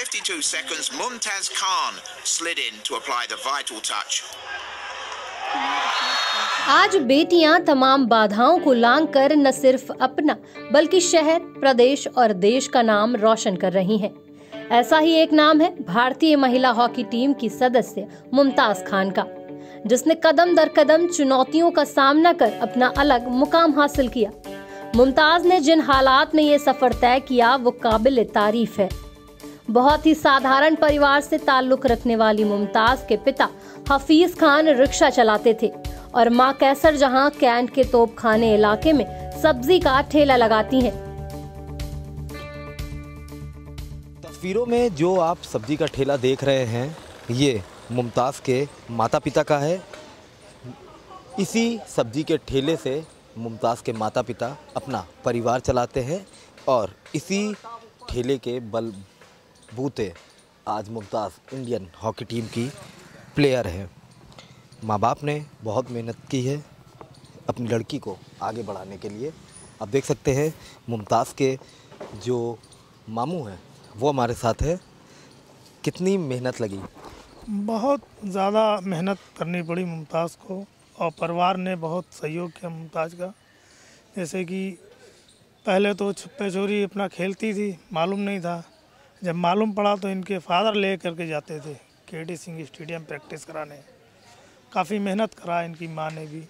52 seconds, Mumtaz Khan slid in to apply the vital touch. आज बेटियां तमाम बाधाओं को लांग कर न सिर्फ अपना बल्कि शहर प्रदेश और देश का नाम रोशन कर रही हैं। ऐसा ही एक नाम है भारतीय महिला हॉकी टीम की सदस्य मुमताज खान का जिसने कदम दर कदम चुनौतियों का सामना कर अपना अलग मुकाम हासिल किया मुमताज ने जिन हालात में ये सफर तय किया वो काबिल तारीफ है बहुत ही साधारण परिवार से ताल्लुक रखने वाली मुमताज के पिता हफीज खान रिक्शा चलाते थे और माँ कैसर जहां कैंट के खाने इलाके में सब्जी का ठेला लगाती हैं। तस्वीरों में जो आप सब्जी का ठेला देख रहे हैं ये मुमताज़ के माता पिता का है इसी सब्जी के ठेले से मुमताज़ के माता पिता अपना परिवार चलाते हैं और इसी ठेले के बल बूते आज मुमताज़ इंडियन हॉकी टीम की प्लेयर है माँ बाप ने बहुत मेहनत की है अपनी लड़की को आगे बढ़ाने के लिए आप देख सकते हैं मुमताज़ के जो मामू हैं वो हमारे साथ है कितनी मेहनत लगी बहुत ज़्यादा मेहनत करनी पड़ी मुमताज़ को और परिवार ने बहुत सहयोग किया मुमताज़ का जैसे कि पहले तो छुपे चोरी अपना खेलती थी मालूम नहीं था जब मालूम पड़ा तो इनके फादर ले करके जाते थे के डी सिंह स्टेडियम प्रैक्टिस कराने काफ़ी मेहनत करा इनकी माँ ने भी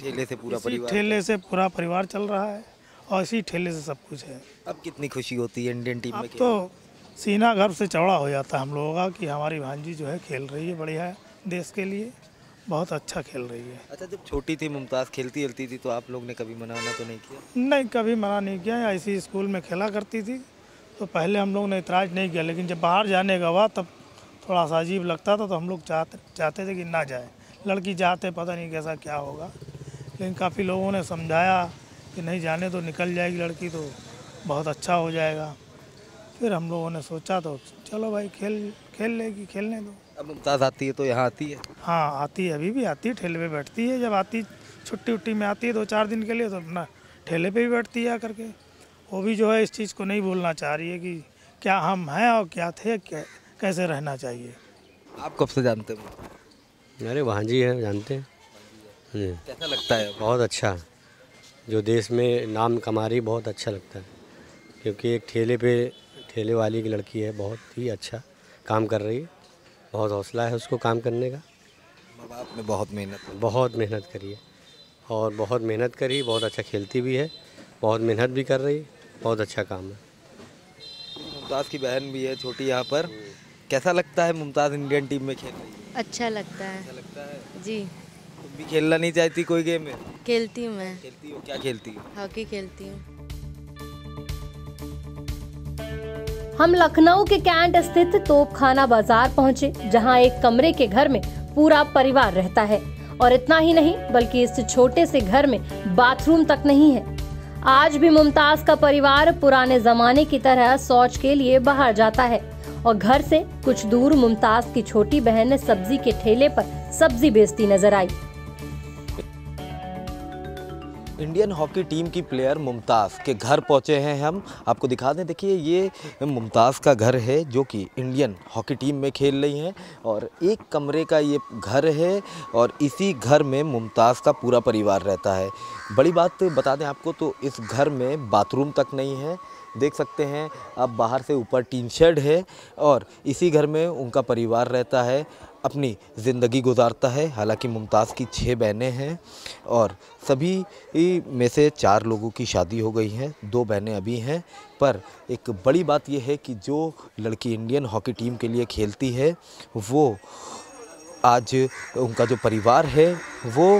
ठेले से पूरा परिवार ठेले से पूरा परिवार चल रहा है और इसी ठेले से सब कुछ है अब कितनी खुशी होती है इंडियन टीम में तो सीना गर्व से चौड़ा हो जाता है हम लोगों का कि हमारी भांजी जो है खेल रही है बढ़िया देश के लिए बहुत अच्छा खेल रही है अच्छा जब छोटी थी मुमताज़ खेलती खेलती थी तो आप लोग ने कभी मनाना तो नहीं किया नहीं कभी मना नहीं किया ऐसी स्कूल में खेला करती थी तो पहले हम लोग ने इतराज़ नहीं किया लेकिन जब बाहर जाने का हुआ तब थोड़ा सा अजीब लगता था तो हम लोग चाहते चाहते थे कि ना जाए लड़की जाते पता नहीं कैसा क्या होगा लेकिन काफ़ी लोगों ने समझाया कि नहीं जाने तो निकल जाएगी लड़की तो बहुत अच्छा हो जाएगा फिर हम लोगों ने सोचा तो चलो भाई खेल खेल लेगी खेलने दो अब मुमताज़ आती है तो यहाँ आती है हाँ आती है अभी भी आती है ठेले पे बैठती है जब आती छुट्टी उट्टी में आती है दो चार दिन के लिए तो अपना ठेले पे भी बैठती है आकर के वो भी जो है इस चीज़ को नहीं भूलना चाह रही है कि क्या हम हैं और क्या थे क्या, कैसे रहना चाहिए आप कब से जानते हो अरे वहाँ जी हैं जानते हैं कैसा लगता है बहुत अच्छा जो देश में नाम कमा रही बहुत अच्छा लगता है क्योंकि एक ठेले पे ठेले वाली की लड़की है बहुत ही अच्छा काम कर रही है बहुत हौसला है उसको काम करने का बाप ने बहुत मेहनत बहुत मेहनत करी है और बहुत मेहनत करी बहुत अच्छा खेलती भी है बहुत मेहनत भी कर रही है बहुत अच्छा काम है मुमताज़ की बहन भी है छोटी यहाँ पर कैसा लगता है मुमताज़ इंडियन टीम में खेल अच्छा है अच्छा लगता है जी भी खेलना नहीं चाहती कोई गेम में खेलती हूँ मैं खेलती हूँ क्या खेलती हूँ हॉकी खेलती हूँ हम लखनऊ के कैंट स्थित तोपखाना बाजार पहुंचे जहां एक कमरे के घर में पूरा परिवार रहता है और इतना ही नहीं बल्कि इस छोटे से घर में बाथरूम तक नहीं है आज भी मुमताज का परिवार पुराने जमाने की तरह शौच के लिए बाहर जाता है और घर से कुछ दूर मुमताज की छोटी बहन सब्जी के ठेले पर सब्जी बेचती नजर आई इंडियन हॉकी टीम की प्लेयर मुमताज़ के घर पहुंचे हैं हम आपको दिखा दें देखिए ये मुमताज़ का घर है जो कि इंडियन हॉकी टीम में खेल रही हैं और एक कमरे का ये घर है और इसी घर में मुमताज़ का पूरा परिवार रहता है बड़ी बात बता दें आपको तो इस घर में बाथरूम तक नहीं है देख सकते हैं अब बाहर से ऊपर टीन शेड है और इसी घर में उनका परिवार रहता है अपनी ज़िंदगी गुजारता है हालांकि मुमताज़ की छः बहनें हैं और सभी में से चार लोगों की शादी हो गई है दो बहनें अभी हैं पर एक बड़ी बात यह है कि जो लड़की इंडियन हॉकी टीम के लिए खेलती है वो आज उनका जो परिवार है वो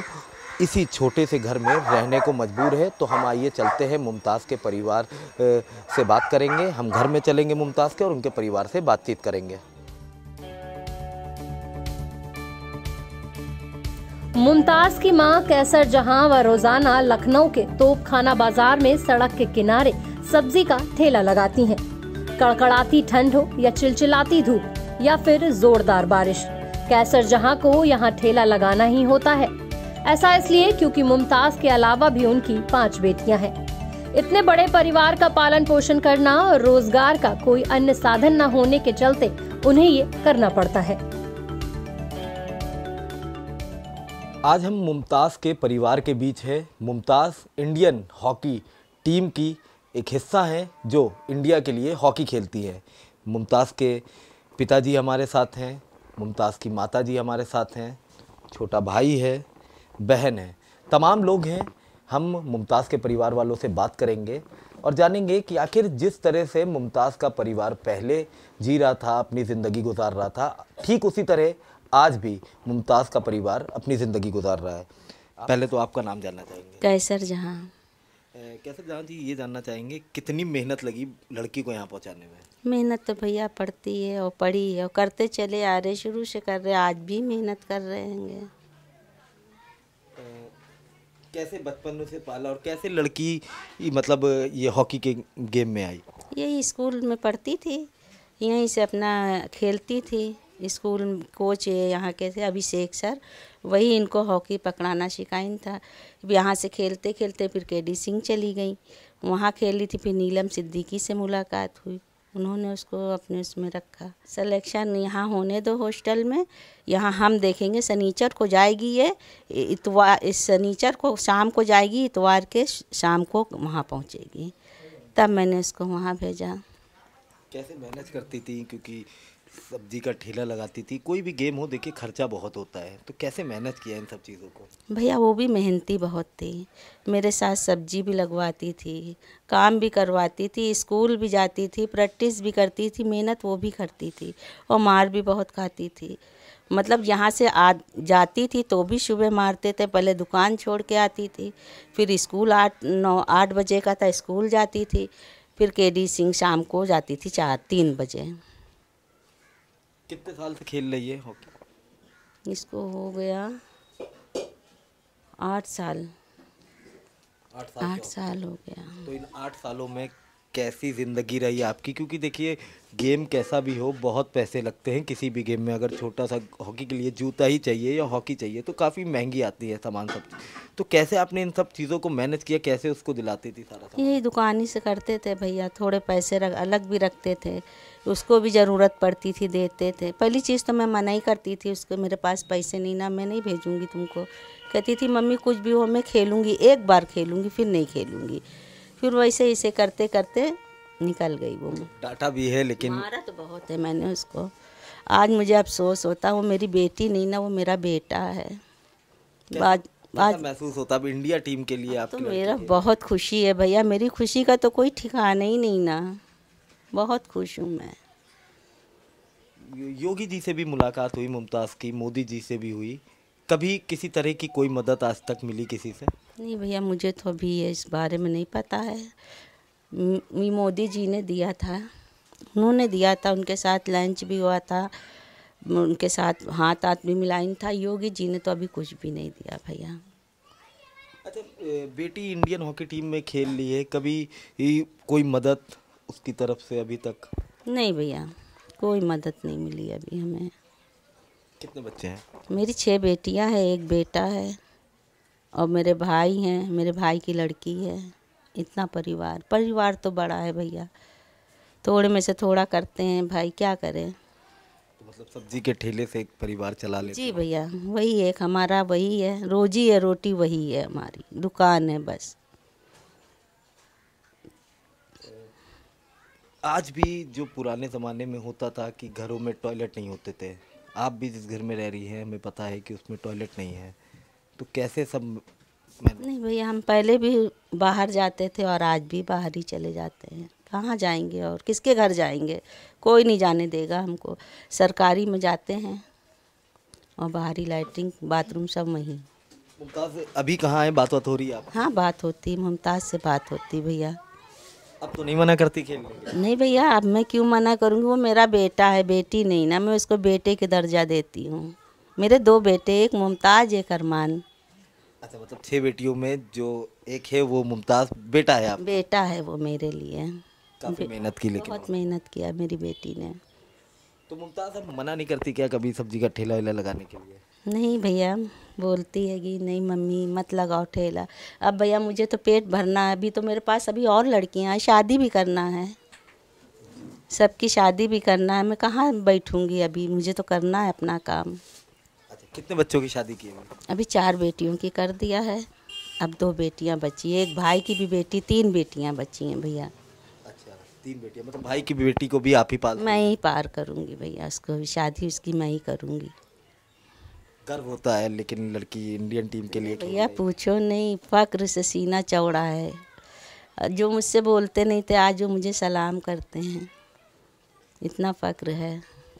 इसी छोटे से घर में रहने को मजबूर है तो हम आइए चलते हैं मुमताज़ के परिवार से बात करेंगे हम घर में चलेंगे मुमताज़ के और उनके परिवार से बातचीत करेंगे मुमताज की मां कैसर जहां व रोजाना लखनऊ के तोपखाना बाजार में सड़क के किनारे सब्जी का ठेला लगाती हैं। कड़कड़ाती ठंड हो या चिलचिलाती धूप या फिर जोरदार बारिश कैसर जहां को यहां ठेला लगाना ही होता है ऐसा इसलिए क्योंकि मुमताज के अलावा भी उनकी पांच बेटियां हैं इतने बड़े परिवार का पालन पोषण करना और रोजगार का कोई अन्य साधन न होने के चलते उन्हें ये करना पड़ता है आज हम मुमताज़ के परिवार के बीच है मुमताज़ इंडियन हॉकी टीम की एक हिस्सा हैं जो इंडिया के लिए हॉकी खेलती है मुमताज़ के पिताजी हमारे साथ हैं मुमताज़ की माता जी हमारे साथ हैं छोटा भाई है बहन है तमाम लोग हैं हम मुमताज़ के परिवार वालों से बात करेंगे और जानेंगे कि आखिर जिस तरह से मुमताज़ का परिवार पहले जी रहा था अपनी ज़िंदगी गुजार रहा था ठीक उसी तरह आज भी मुमताज़ का परिवार अपनी ज़िंदगी गुजार रहा है पहले तो आपका नाम जानना चाहेंगे कैसर जहाँ कैसर जहाँ जी ये जानना चाहेंगे कितनी मेहनत लगी लड़की को यहाँ पहुँचाने में मेहनत तो भैया पड़ती है और पड़ी है और करते चले आ रहे शुरू से कर रहे आज भी मेहनत कर रहे हैं कैसे बचपन से पाला और कैसे लड़की मतलब ये हॉकी के गेम में आई यही स्कूल में पढ़ती थी यहीं से अपना खेलती थी स्कूल कोच ये यहाँ के थे अभिषेक सर वही इनको हॉकी पकड़ाना सिखाइन था यहाँ से खेलते खेलते फिर के डी सिंह चली गई वहाँ खेली थी फिर नीलम सिद्दीकी से मुलाकात हुई उन्होंने उसको अपने उसमें रखा सिलेक्शन यहाँ होने दो हॉस्टल में यहाँ हम देखेंगे सनीचर को जाएगी ये इतवार इस सनीचर को शाम को जाएगी इतवार के शाम को वहाँ पहुँचेगी तब मैंने उसको वहाँ भेजा कैसे मैनेज करती थी क्योंकि सब्जी का ठेला लगाती थी कोई भी गेम हो देखिए खर्चा बहुत होता है तो कैसे मेहनत किया इन सब चीज़ों को भैया वो भी मेहनती बहुत थी मेरे साथ सब्जी भी लगवाती थी काम भी करवाती थी स्कूल भी जाती थी प्रैक्टिस भी करती थी मेहनत वो भी करती थी और मार भी बहुत खाती थी मतलब यहाँ से आ जाती थी तो भी सुबह मारते थे पहले दुकान छोड़ के आती थी फिर स्कूल आठ नौ आठ बजे का था स्कूल जाती थी फिर के डी सिंह शाम को जाती थी चार तीन बजे कितने साल से खेल रही है हॉकी इसको हो गया आठ साल आठ साल, आठ साल हो गया तो इन आठ सालों में कैसी ज़िंदगी रही आपकी क्योंकि देखिए गेम कैसा भी हो बहुत पैसे लगते हैं किसी भी गेम में अगर छोटा सा हॉकी के लिए जूता ही चाहिए या हॉकी चाहिए तो काफ़ी महंगी आती है सामान सब तो कैसे आपने इन सब चीज़ों को मैनेज किया कैसे उसको दिलाती थी सारा यही दुकान ही से करते थे भैया थोड़े पैसे रख अलग भी रखते थे उसको भी ज़रूरत पड़ती थी देते थे पहली चीज़ तो मैं मना ही करती थी उसको मेरे पास पैसे नहीं ना मैं नहीं भेजूँगी तुमको कहती थी मम्मी कुछ भी हो मैं खेलूँगी एक बार खेलूँगी फिर नहीं खेलूँगी फिर वैसे ऐसे करते करते निकल गई वो मैं डाटा भी है लेकिन मारा तो बहुत है मैंने उसको आज मुझे अफसोस होता वो मेरी बेटी नहीं ना वो मेरा बेटा है आज आज महसूस होता अब इंडिया टीम के लिए आप तो मेरा बहुत खुशी है भैया मेरी खुशी का तो कोई ठिकाना ही नहीं ना बहुत खुश हूँ मैं योगी जी से भी मुलाकात हुई मुमताज़ की मोदी जी से भी हुई कभी किसी तरह की कोई मदद आज तक मिली किसी से नहीं भैया मुझे तो अभी इस बारे में नहीं पता है मोदी जी ने दिया था उन्होंने दिया था उनके साथ लंच भी हुआ था उनके साथ हाथ हाथ भी मिलाइन था योगी जी ने तो अभी कुछ भी नहीं दिया भैया अच्छा बेटी इंडियन हॉकी टीम में खेल ली है कभी कोई मदद उसकी तरफ से अभी तक नहीं भैया कोई मदद नहीं मिली अभी हमें कितने बच्चे हैं मेरी छह बेटियां हैं एक बेटा है और मेरे भाई हैं मेरे भाई की लड़की है इतना परिवार परिवार तो बड़ा है भैया थोड़े में से थोड़ा करते हैं भाई क्या करें तो मतलब सब्जी के ठेले से एक परिवार चला लेते जी भैया वही एक हमारा वही है रोजी है रोटी वही है हमारी दुकान है बस आज भी जो पुराने ज़माने में होता था कि घरों में टॉयलेट नहीं होते थे आप भी जिस घर में रह रही हैं हमें पता है कि उसमें टॉयलेट नहीं है तो कैसे सब नहीं भैया हम पहले भी बाहर जाते थे और आज भी बाहर ही चले जाते हैं कहाँ जाएंगे और किसके घर जाएंगे कोई नहीं जाने देगा हमको सरकारी में जाते हैं और बाहरी लाइटिंग बाथरूम सब वहीं मुमताज़ अभी कहाँ है बात बात हो रही है आप हाँ बात होती मुमताज़ से बात होती भैया अब तो नहीं मना करती खेलने नहीं भैया अब मैं क्यों मना करूँगी वो मेरा बेटा है बेटी नहीं ना मैं उसको बेटे के दर्जा देती हूँ मेरे दो बेटे एक मुमताज़ एक अरमान अच्छा मतलब छह बेटियों में जो एक है वो मुमताज बेटा है आप बेटा है वो मेरे लिए काफी मेहनत की लेकिन बहुत मेहनत किया मेरी बेटी ने तो मुमताज अब मना नहीं करती क्या कभी सब्जी का ठेला वेला लगाने के लिए नहीं भैया बोलती है कि नहीं मम्मी मत लगाओ ठेला अब भैया मुझे तो पेट भरना है अभी तो मेरे पास अभी और लड़कियां हैं शादी भी करना है सबकी शादी भी करना है मैं कहाँ बैठूंगी अभी मुझे तो करना है अपना काम अच्छा कितने बच्चों की शादी की है अभी चार बेटियों की कर दिया है अब दो बेटियां बची है एक भाई की भी बेटी तीन बेटियां बची हैं भैया अच्छा, तीन बेटियां मतलब भाई की बेटी को भी आप ही पाल मैं ही पार करूंगी भैया उसको शादी उसकी मैं ही करूंगी गर्व होता है लेकिन लड़की इंडियन टीम के लिए भैया पूछो नहीं फक्र से सीना चौड़ा है जो मुझसे बोलते नहीं थे आज वो मुझे सलाम करते हैं इतना फ़क्र है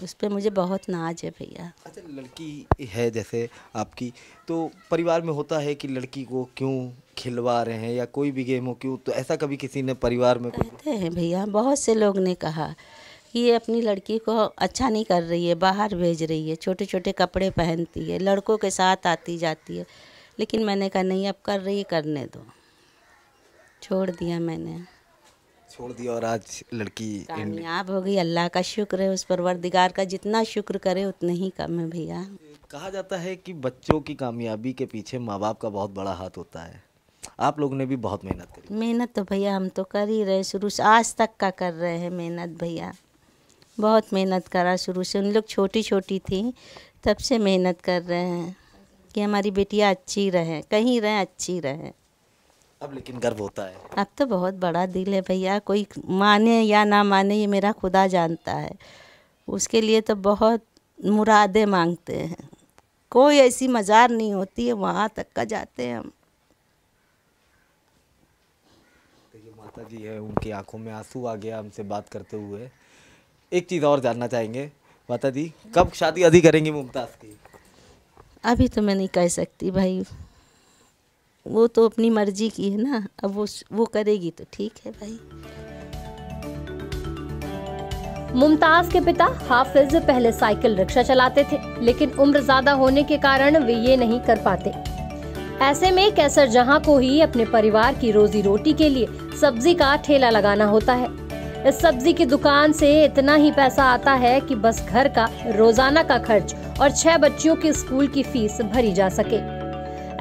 उस पर मुझे बहुत नाज है भैया अच्छा लड़की है जैसे आपकी तो परिवार में होता है कि लड़की को क्यों खिलवा रहे हैं या कोई भी गेम हो क्यों तो ऐसा कभी किसी ने परिवार में कहते हैं भैया बहुत से लोग ने कहा कि ये अपनी लड़की को अच्छा नहीं कर रही है बाहर भेज रही है छोटे छोटे कपड़े पहनती है लड़कों के साथ आती जाती है लेकिन मैंने कहा नहीं अब कर रही है करने दो छोड़ दिया मैंने छोड़ दिया और आज लड़की कामयाब हो गई अल्लाह का शुक्र है उस परवरदिगार का जितना शुक्र करे उतना ही कम है भैया कहा जाता है कि बच्चों की कामयाबी के पीछे माँ बाप का बहुत बड़ा हाथ होता है आप लोग ने भी बहुत मेहनत करी मेहनत तो भैया हम तो कर ही रहे शुरू से आज तक का कर रहे हैं मेहनत भैया बहुत मेहनत करा शुरू से उन लोग छोटी छोटी थी तब से मेहनत कर रहे हैं कि हमारी बेटियाँ अच्छी रहें कहीं रहें अच्छी रहें अब लेकिन गर्व होता है अब तो बहुत बड़ा दिल है भैया कोई माने या ना माने ये मेरा खुदा जानता है उसके लिए तो बहुत मुरादे मांगते हैं कोई ऐसी मज़ार नहीं होती है वहाँ तक का जाते हैं हम माता जी है उनकी आंखों में आंसू आ गया हमसे बात करते हुए एक चीज़ और जानना चाहेंगे माता जी कब शादी अधिक करेंगी मुमताज़ की अभी तो मैं नहीं कह सकती भाई वो तो अपनी मर्जी की है ना अब वो वो करेगी तो ठीक है भाई मुमताज के पिता हाफिज पहले साइकिल रिक्शा चलाते थे लेकिन उम्र ज्यादा होने के कारण वे ये नहीं कर पाते ऐसे में कैसर जहां को ही अपने परिवार की रोजी रोटी के लिए सब्जी का ठेला लगाना होता है इस सब्जी की दुकान से इतना ही पैसा आता है कि बस घर का रोजाना का खर्च और छह बच्चियों के स्कूल की फीस भरी जा सके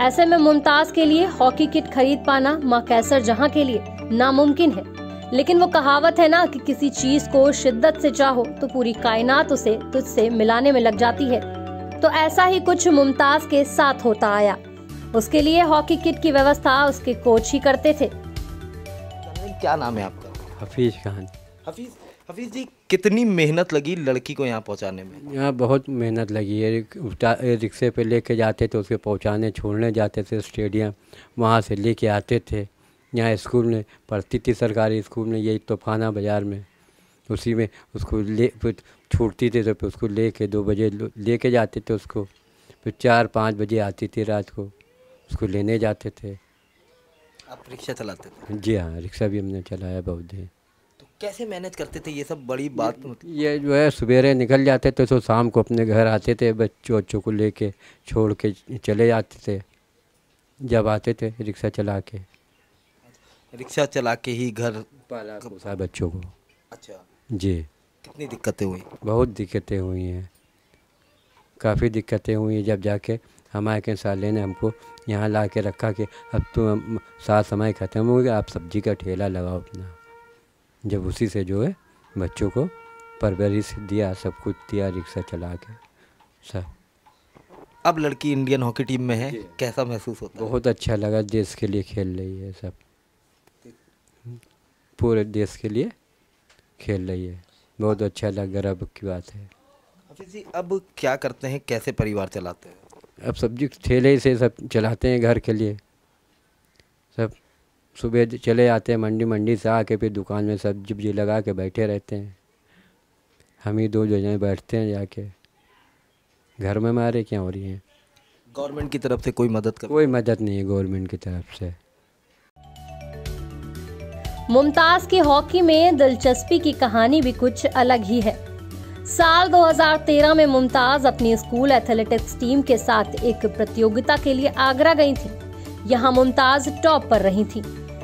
ऐसे में मुमताज के लिए हॉकी किट खरीद पाना माँ कैसर जहाँ के लिए नामुमकिन है लेकिन वो कहावत है ना कि किसी चीज को शिद्दत से चाहो तो पूरी कायनात उसे तुझसे मिलाने में लग जाती है तो ऐसा ही कुछ मुमताज के साथ होता आया उसके लिए हॉकी किट की व्यवस्था उसके कोच ही करते थे क्या नाम है आपका हफीज़ खान हफीज़ हफीज़ जी कितनी मेहनत लगी लड़की को यहाँ पहुँचाने में यहाँ बहुत मेहनत लगी है रिक्शे पे लेके जाते थे उसके पहुँचाने छोड़ने जाते थे स्टेडियम वहाँ से लेके आते थे यहाँ स्कूल में पढ़ती थी सरकारी स्कूल में यही तोफाना बाज़ार में उसी में उसको ले छूटती थी तो फिर उसको ले कर दो बजे ले कर जाते थे उसको फिर चार पाँच बजे आती थी रात को उसको लेने जाते थे आप रिक्शा चलाते थे जी हाँ रिक्शा भी हमने चलाया बहुत दिन तो कैसे मैनेज करते थे ये सब बड़ी बात मतलब? ये जो है सवेरे निकल जाते थे तो शाम को अपने घर आते थे बच्चों बच्चों को लेके छोड़ के चले जाते थे जब आते थे रिक्शा चला के रिक्शा चला के ही घर पाला बच्चों को अच्छा जी कितनी दिक्कतें हुई बहुत दिक्कतें हुई हैं काफ़ी दिक्कतें हुई हैं जब जाके हमारे के साले ने हमको यहाँ ला के रखा कि अब तो सात समय ख़त्म हो गया आप सब्जी का ठेला लगाओ अपना जब उसी से जो है बच्चों को परवरिश दिया सब कुछ दिया रिक्शा चला के सब अब लड़की इंडियन हॉकी टीम में है कैसा महसूस होता बहुत अच्छा लगा देश के लिए खेल रही है सब पूरे देश के लिए खेल रही है बहुत अच्छा लग गर्व की बात है जी अब क्या करते हैं कैसे परिवार चलाते हैं अब सब्जी ठेले से सब चलाते हैं घर के लिए सब सुबह चले आते हैं मंडी मंडी से आके फिर दुकान में सब्जी उब्जी लगा के बैठे रहते हैं हम ही दो जगह बैठते हैं जाके घर में मारे क्या हो रही हैं गवर्नमेंट की तरफ से कोई मदद कर कोई मदद नहीं है गवर्नमेंट की तरफ से मुमताज़ की हॉकी में दिलचस्पी की कहानी भी कुछ अलग ही है साल 2013 में मुमताज अपनी स्कूल एथलेटिक्स टीम के साथ एक प्रतियोगिता के लिए आगरा गई थी यहाँ मुमताज टॉप पर रही थी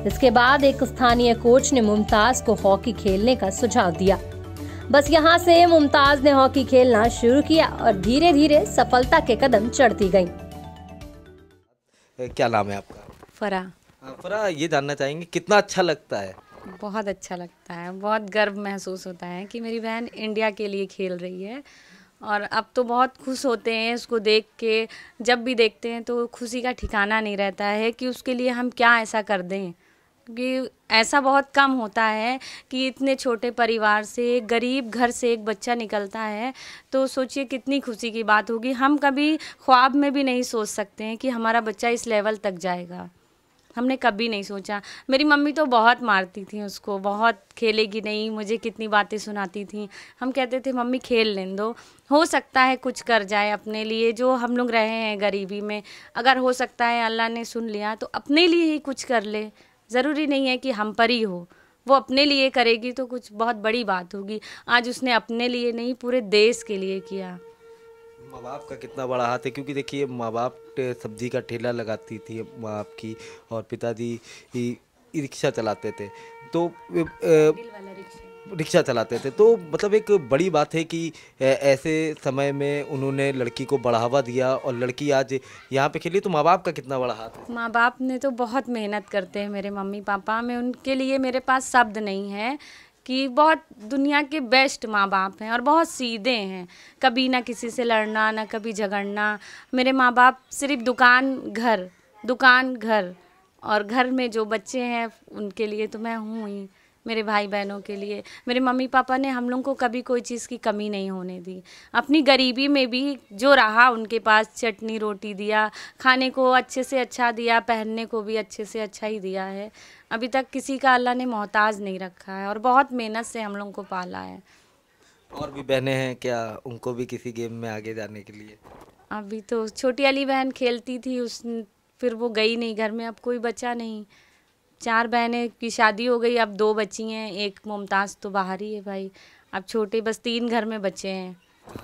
इसके बाद एक स्थानीय कोच ने मुमताज को हॉकी खेलने का सुझाव दिया बस यहाँ से मुमताज ने हॉकी खेलना शुरू किया और धीरे धीरे सफलता के कदम चढ़ती गई क्या नाम है आपका फरा हाँ, फरा ये जानना चाहेंगे कितना अच्छा लगता है बहुत अच्छा लगता है बहुत गर्व महसूस होता है कि मेरी बहन इंडिया के लिए खेल रही है और अब तो बहुत खुश होते हैं उसको देख के जब भी देखते हैं तो खुशी का ठिकाना नहीं रहता है कि उसके लिए हम क्या ऐसा कर दें क्योंकि ऐसा बहुत कम होता है कि इतने छोटे परिवार से गरीब घर से एक बच्चा निकलता है तो सोचिए कितनी खुशी की बात होगी हम कभी ख्वाब में भी नहीं सोच सकते हैं कि हमारा बच्चा इस लेवल तक जाएगा हमने कभी नहीं सोचा मेरी मम्मी तो बहुत मारती थी उसको बहुत खेलेगी नहीं मुझे कितनी बातें सुनाती थी हम कहते थे मम्मी खेल लें दो हो सकता है कुछ कर जाए अपने लिए जो हम लोग रहे हैं गरीबी में अगर हो सकता है अल्लाह ने सुन लिया तो अपने लिए ही कुछ कर ले ज़रूरी नहीं है कि हम पर ही हो वो अपने लिए करेगी तो कुछ बहुत बड़ी बात होगी आज उसने अपने लिए नहीं पूरे देश के लिए किया माँ बाप का कितना बड़ा हाथ है क्योंकि देखिए माँ बाप सब्जी का ठेला लगाती थी माँ बाप की और पिताजी रिक्शा चलाते थे तो रिक्शा चलाते थे तो मतलब एक बड़ी बात है कि ऐसे समय में उन्होंने लड़की को बढ़ावा दिया और लड़की आज यहाँ पे खेली तो माँ बाप का कितना बड़ा हाथ माँ बाप ने तो बहुत मेहनत करते हैं मेरे मम्मी पापा मैं उनके लिए मेरे पास शब्द नहीं है कि बहुत दुनिया के बेस्ट माँ बाप हैं और बहुत सीधे हैं कभी ना किसी से लड़ना ना कभी झगड़ना मेरे माँ बाप सिर्फ दुकान घर दुकान घर और घर में जो बच्चे हैं उनके लिए तो मैं हूँ ही मेरे भाई बहनों के लिए मेरे मम्मी पापा ने हम लोग को कभी कोई चीज़ की कमी नहीं होने दी अपनी गरीबी में भी जो रहा उनके पास चटनी रोटी दिया खाने को अच्छे से अच्छा दिया पहनने को भी अच्छे से अच्छा ही दिया है अभी तक किसी का अल्लाह ने मोहताज नहीं रखा है और बहुत मेहनत से हम लोग को पाला है और भी बहनें हैं क्या उनको भी किसी गेम में आगे जाने के लिए अभी तो छोटी वाली बहन खेलती थी उस फिर वो गई नहीं घर में अब कोई बचा नहीं चार बहनें की शादी हो गई अब दो बच्ची हैं एक मुमताज़ तो बाहर ही है भाई अब छोटे बस तीन घर में बच्चे हैं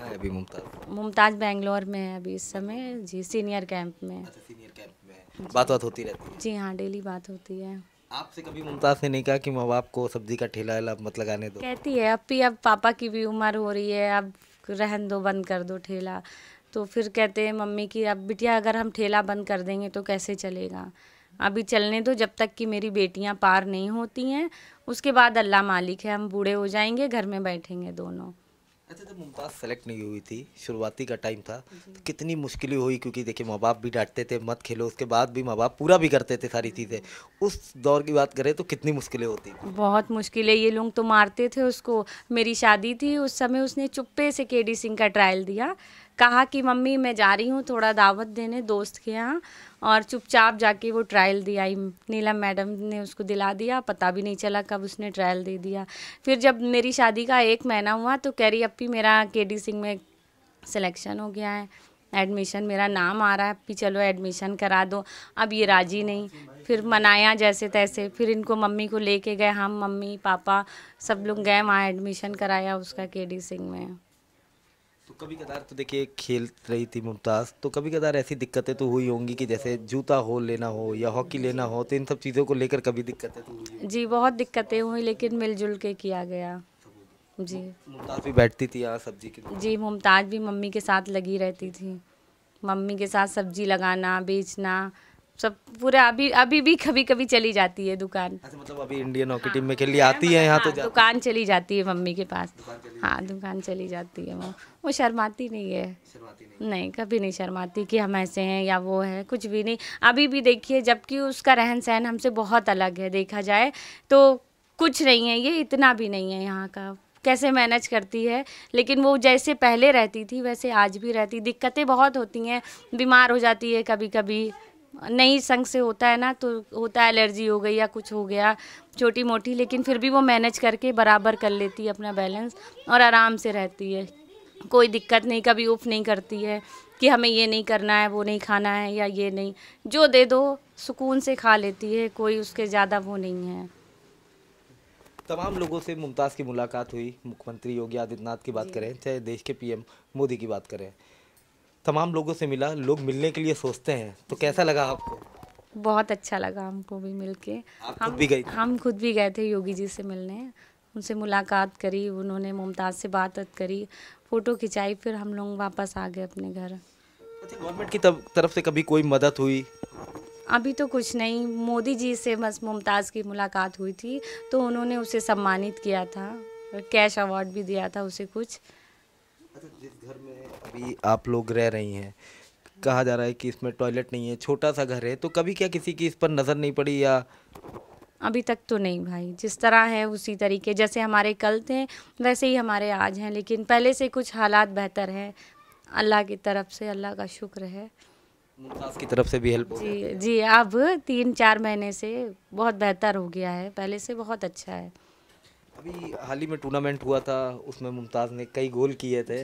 है अभी मुमताज मुमताज बेंगलोर में है अभी इस समय जी सीनियर कैंप में अच्छा, सीनियर कैंप में बात बात होती रहती है जी हाँ डेली बात होती है आपसे कभी मुमताज ने नहीं कहा कि माँ बाप को सब्जी का ठेला मत लगाने दो कहती है अब भी अब पापा की भी उम्र हो रही है अब रहन दो बंद कर दो ठेला तो फिर कहते हैं मम्मी की अब बिटिया अगर हम ठेला बंद कर देंगे तो कैसे चलेगा अभी चलने दो जब तक कि मेरी बेटियां पार नहीं होती हैं उसके बाद अल्लाह मालिक है हम बूढ़े हो जाएंगे घर में बैठेंगे दोनों अच्छा जब तो मुमताज़ सेलेक्ट नहीं हुई थी शुरुआती का टाइम था तो कितनी मुश्किलें हुई क्योंकि देखिए माँ बाप भी डांटते थे मत खेलो उसके बाद भी माँ बाप पूरा भी करते थे सारी चीज़ें उस दौर की बात करें तो कितनी मुश्किलें होती बहुत मुश्किलें ये लोग तो मारते थे उसको मेरी शादी थी उस समय उसने चुप्पे से के सिंह का ट्रायल दिया कहा कि मम्मी मैं जा रही हूँ थोड़ा दावत देने दोस्त के यहाँ और चुपचाप जाके वो ट्रायल दी आई नीलम मैडम ने उसको दिला दिया पता भी नहीं चला कब उसने ट्रायल दे दिया फिर जब मेरी शादी का एक महीना हुआ तो कह रही अपी मेरा के सिंह में सिलेक्शन हो गया है एडमिशन मेरा नाम आ रहा है कि चलो एडमिशन करा दो अब ये राजी नहीं फिर मनाया जैसे तैसे फिर इनको मम्मी को लेके गए हम मम्मी पापा सब लोग गए वहाँ एडमिशन कराया उसका के डी सिंह में तो कभी कदार तो देखिए खेल रही थी मुमताज़ तो कभी कदार ऐसी दिक्कतें तो हुई होंगी कि जैसे जूता हो लेना हो या हॉकी लेना हो तो इन सब चीज़ों को लेकर कभी दिक्कतें तो हुई जी बहुत दिक्कतें हुई लेकिन मिलजुल के किया गया जी मुमताज़ भी बैठती थी यहाँ सब्जी की जी मुमताज़ भी मम्मी के साथ लगी रहती थी मम्मी के साथ सब्जी लगाना बेचना सब पूरा अभी अभी भी कभी कभी चली जाती है दुकान अच्छा, मतलब अभी इंडियन हॉकी टीम में खेल हाँ। आती है यहाँ तो हाँ, दुकान चली जाती है मम्मी के पास हाँ दुकान चली जाती है वो वो शर्माती नहीं है नहीं कभी नहीं शर्माती कि हम ऐसे हैं या वो है कुछ भी नहीं अभी भी देखिए जबकि उसका रहन सहन हमसे बहुत अलग है देखा जाए तो कुछ नहीं है ये इतना भी नहीं है यहाँ का कैसे मैनेज करती है लेकिन वो जैसे पहले रहती थी वैसे आज भी रहती दिक्कतें बहुत होती हैं बीमार हो जाती है कभी कभी नई संग से होता है ना तो होता है एलर्जी हो गई या कुछ हो गया छोटी मोटी लेकिन फिर भी वो मैनेज करके बराबर कर लेती है अपना बैलेंस और आराम से रहती है कोई दिक्कत नहीं कभी उफ नहीं करती है कि हमें ये नहीं करना है वो नहीं खाना है या ये नहीं जो दे दो सुकून से खा लेती है कोई उसके ज़्यादा वो नहीं है तमाम लोगों से मुमताज़ की मुलाकात हुई मुख्यमंत्री योगी आदित्यनाथ की बात करें चाहे देश के पीएम मोदी की बात करें तमाम लोगों से मिला लोग मिलने के लिए सोचते हैं तो कैसा लगा आपको बहुत अच्छा लगा हमको भी मिल के हम भी गए हम खुद भी गए थे योगी जी से मिलने उनसे मुलाकात करी उन्होंने मुमताज़ से बात करी फ़ोटो खिंचाई फिर हम लोग वापस आ गए अपने घर अच्छा, गवर्नमेंट की तरफ से कभी कोई मदद हुई अभी तो कुछ नहीं मोदी जी से बस मुमताज़ की मुलाकात हुई थी तो उन्होंने उसे सम्मानित किया था कैश अवार्ड भी दिया था उसे कुछ अच्छा जिस घर में अभी आप लोग रह रही हैं कहा जा रहा है कि इसमें टॉयलेट नहीं है छोटा सा घर है तो कभी क्या किसी की इस पर नज़र नहीं पड़ी या अभी तक तो नहीं भाई जिस तरह है उसी तरीके जैसे हमारे कल थे वैसे ही हमारे आज हैं लेकिन पहले से कुछ हालात बेहतर हैं अल्लाह की तरफ से अल्लाह का शुक्र है मुमताज़ की तरफ से भी हेल्प जी जी अब तीन चार महीने से बहुत बेहतर हो गया है पहले से बहुत अच्छा है अभी हाल ही में टूर्नामेंट हुआ था उसमें मुमताज़ ने कई गोल किए थे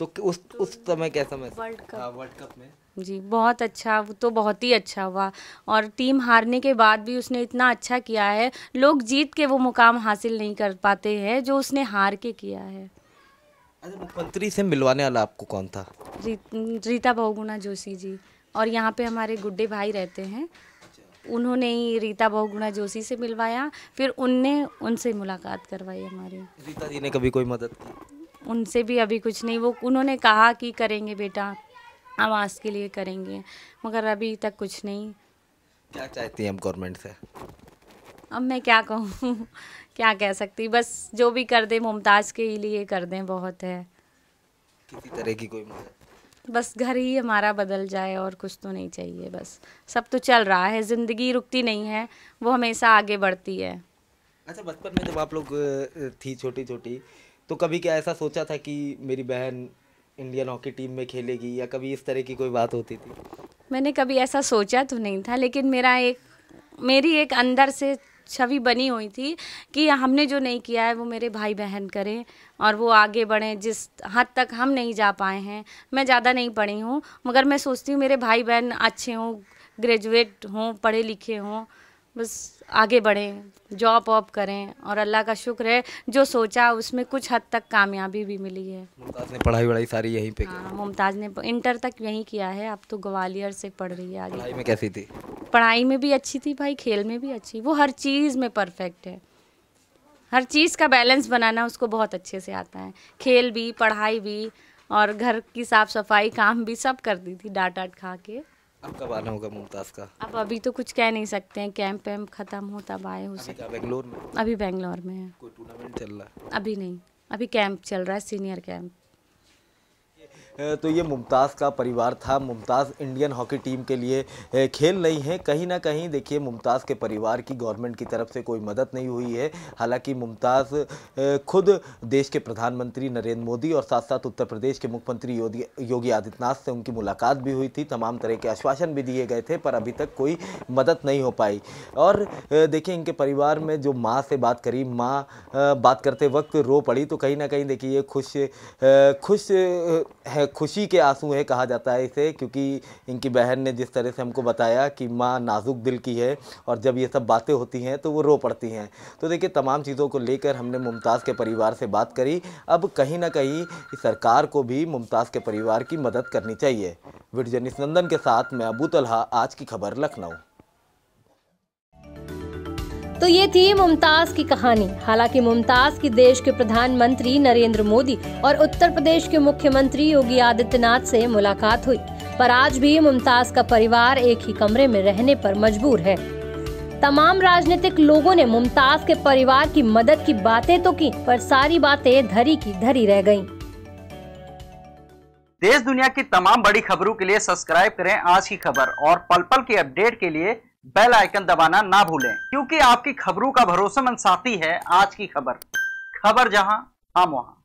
तो उस तो उस समय कैसा match world cup world cup में जी बहुत अच्छा वो तो बहुत ही अच्छा हुआ और टीम हारने के बाद भी उसने इतना अच्छा किया है लोग जीत के वो मुकाम हासिल नहीं कर पाते हैं जो उसने हार के किया है मुख्यमंत्री अच्छा, से मिलवाने वाला आपको कौन था रीता बहुगुणा जोशी जी और यहाँ पे हमारे गुड्डे भाई रहते हैं उन्होंने ही रीता बहुगुणा जोशी से मिलवाया फिर उनने उनसे मुलाकात करवाई हमारी रीता जी ने कभी कोई मदद की उनसे भी अभी कुछ नहीं वो उन्होंने कहा कि करेंगे बेटा आवास के लिए करेंगे मगर अभी तक कुछ नहीं क्या चाहती हैं हम गवर्नमेंट से अब मैं क्या कहूँ क्या कह सकती बस जो भी कर दें मुमताज़ के लिए कर दें बहुत है किसी तरह की कोई मदद बस घर ही हमारा बदल जाए और कुछ तो नहीं चाहिए बस सब तो चल रहा है ज़िंदगी रुकती नहीं है वो हमेशा आगे बढ़ती है अच्छा बचपन में जब आप लोग थी छोटी छोटी तो कभी क्या ऐसा सोचा था कि मेरी बहन इंडियन हॉकी टीम में खेलेगी या कभी इस तरह की कोई बात होती थी मैंने कभी ऐसा सोचा तो नहीं था लेकिन मेरा एक मेरी एक अंदर से छवि बनी हुई थी कि हमने जो नहीं किया है वो मेरे भाई बहन करें और वो आगे बढ़ें जिस हद तक हम नहीं जा पाए हैं मैं ज़्यादा नहीं पढ़ी हूँ मगर मैं सोचती हूँ मेरे भाई बहन अच्छे हों ग्रेजुएट हों पढ़े लिखे हों बस आगे बढ़ें जॉब वॉब करें और अल्लाह का शुक्र है जो सोचा उसमें कुछ हद तक कामयाबी भी मिली है मुमताज़ ने पढ़ाई वढ़ाई सारी यहीं पे हाँ मुमताज़ ने इंटर तक यहीं किया है अब तो ग्वालियर से पढ़ रही है आगे पढ़ाई में कैसी थी पढ़ाई में भी अच्छी थी भाई खेल में भी अच्छी वो हर चीज़ में परफेक्ट है हर चीज़ का बैलेंस बनाना उसको बहुत अच्छे से आता है खेल भी पढ़ाई भी और घर की साफ़ सफाई काम भी सब कर दी थी डांट डांट खा के कब आना होगा मुमताज़ का अब अभी तो कुछ कह नहीं सकते हैं कैंप वैम्प खत्म हो तब आए हो सकते बेंगलोर में अभी बेंगलोर में है कोई टूर्नामेंट चल रहा है अभी नहीं अभी कैंप चल रहा है सीनियर कैंप तो ये मुमताज़ का परिवार था मुमताज़ इंडियन हॉकी टीम के लिए खेल नहीं है कहीं ना कहीं देखिए मुमताज़ के परिवार की गवर्नमेंट की तरफ से कोई मदद नहीं हुई है हालांकि मुमताज़ खुद देश के प्रधानमंत्री नरेंद्र मोदी और साथ साथ उत्तर प्रदेश के मुख्यमंत्री योगी आदित्यनाथ से उनकी मुलाकात भी हुई थी तमाम तरह के आश्वासन भी दिए गए थे पर अभी तक कोई मदद नहीं हो पाई और देखिए इनके परिवार में जो माँ से बात करी माँ बात करते वक्त रो पड़ी तो कहीं ना कहीं देखिए खुश खुश है खुशी के आंसू हैं कहा जाता है इसे क्योंकि इनकी बहन ने जिस तरह से हमको बताया कि माँ नाजुक दिल की है और जब ये सब बातें होती हैं तो वो रो पड़ती हैं तो देखिए तमाम चीज़ों को लेकर हमने मुमताज़ के परिवार से बात करी अब कहीं ना कहीं सरकार को भी मुमताज़ के परिवार की मदद करनी चाहिए विड नंदन के साथ मैं अबू तलहा आज की खबर लखनऊ तो ये थी मुमताज की कहानी हालांकि मुमताज की देश के प्रधानमंत्री नरेंद्र मोदी और उत्तर प्रदेश के मुख्यमंत्री योगी आदित्यनाथ से मुलाकात हुई पर आज भी मुमताज का परिवार एक ही कमरे में रहने पर मजबूर है तमाम राजनीतिक लोगों ने मुमताज के परिवार की मदद की बातें तो की पर सारी बातें धरी की धरी रह गयी देश दुनिया की तमाम बड़ी खबरों के लिए सब्सक्राइब करें आज की खबर और पल पल की अपडेट के लिए बेल आइकन दबाना ना भूलें क्योंकि आपकी खबरों का भरोसेमंद साथी है आज की खबर खबर जहां हम वहां